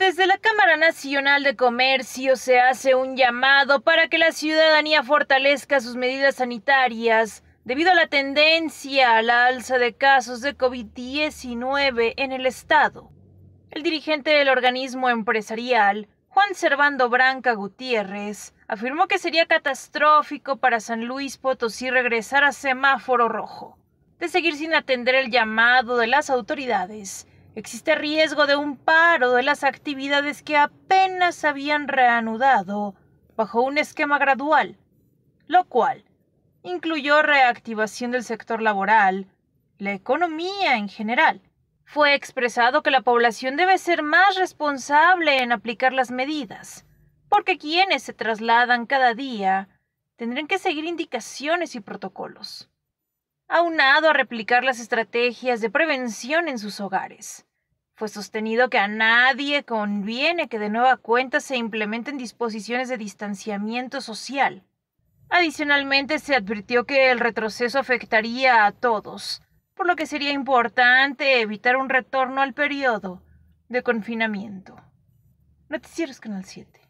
Desde la Cámara Nacional de Comercio se hace un llamado para que la ciudadanía fortalezca sus medidas sanitarias debido a la tendencia a la alza de casos de COVID-19 en el Estado. El dirigente del organismo empresarial, Juan Servando Branca Gutiérrez, afirmó que sería catastrófico para San Luis Potosí regresar a semáforo rojo, de seguir sin atender el llamado de las autoridades Existe riesgo de un paro de las actividades que apenas habían reanudado bajo un esquema gradual, lo cual incluyó reactivación del sector laboral, la economía en general. Fue expresado que la población debe ser más responsable en aplicar las medidas, porque quienes se trasladan cada día tendrán que seguir indicaciones y protocolos aunado a replicar las estrategias de prevención en sus hogares. Fue sostenido que a nadie conviene que de nueva cuenta se implementen disposiciones de distanciamiento social. Adicionalmente, se advirtió que el retroceso afectaría a todos, por lo que sería importante evitar un retorno al periodo de confinamiento. Noticieros Canal 7.